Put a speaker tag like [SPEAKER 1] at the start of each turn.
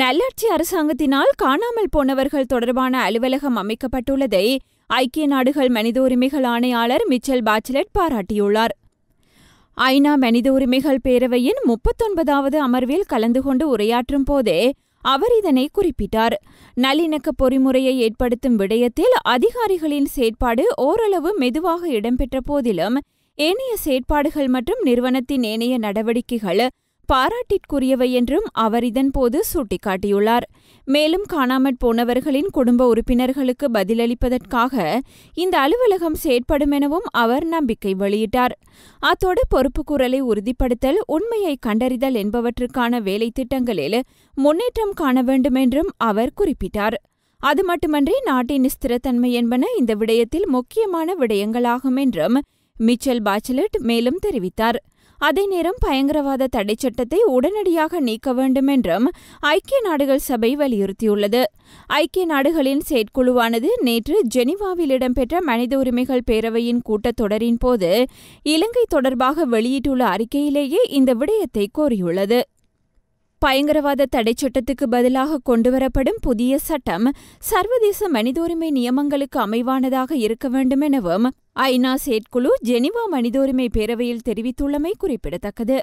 [SPEAKER 1] நல்லாட்சி அரசாங்கத்தினால் காணாமல் போனவர்கள் தொடர்பான அலுவலகம் அமைக்கப்பட்டுள்ளதை ஐக்கிய நாடுகள் மனித உரிமைகள் ஆணையாளர் மிச்சல் பாச்சலட் பாராட்டியுள்ளார் ஐநா மனித உரிமைகள் பேரவையின் முப்பத்தொன்பதாவது அமர்வில் கலந்து கொண்டு உரையாற்றும் போதே அவர் இதனை குறிப்பிட்டார் நல்லிணக்க பொறிமுறையை ஏற்படுத்தும் விடயத்தில் அதிகாரிகளின் செயற்பாடு ஓரளவு மெதுவாக இடம்பெற்ற போதிலும் ஏனைய செயற்பாடுகள் மற்றும் நிறுவனத்தின் ஏனைய நடவடிக்கைகள் பாராட்டிற்குரியவை என்றும் அவர் இதன்போது சுட்டிக்காட்டியுள்ளார் மேலும் காணாமற் போனவர்களின் குடும்ப உறுப்பினர்களுக்கு பதிலளிப்பதற்காக இந்த அலுவலகம் செயற்படும் எனவும் அவர் நம்பிக்கை வெளியிட்டார் அத்தோடு பொறுப்புக்கூறலை உறுதிப்படுத்தல் உண்மையை கண்டறிதல் என்பவற்றுக்கான வேலை திட்டங்களில் முன்னேற்றம் காண வேண்டும் என்றும் அவர் குறிப்பிட்டார் அது மட்டுமன்றி நாட்டின் ஸ்திரத்தன்மை என்பன இந்த விடயத்தில் முக்கியமான விடயங்களாகும் என்றும் மிச்சல் பாச்சலட் மேலும் தெரிவித்தார் அதே நேரம் பயங்கரவாத தடை சட்டத்தை உடனடியாக நீக்க வேண்டும் என்றும் ஐக்கிய நாடுகள் சபை வலியுறுத்தியுள்ளது ஐக்கிய நாடுகளின் செயற்குழுவானது நேற்று ஜெனிவாவில் இடம்பெற்ற மனித உரிமைகள் பேரவையின் கூட்டத்தொடரின் போது இலங்கை தொடர்பாக வெளியிட்டுள்ள அறிக்கையிலேயே இந்த விடயத்தை கோரியுள்ளது பயங்கரவாத தடை சட்டத்துக்கு பதிலாக கொண்டுவரப்படும் புதிய சட்டம் சர்வதேச மனித உரிமை நியமங்களுக்கு அமைவானதாக இருக்க வேண்டும் எனவும் ஐநா செயற்குழு ஜெனிவா மனிதோரிமை பேரவையில் தெரிவித்துள்ளமை குறிப்பிடத்தக்கது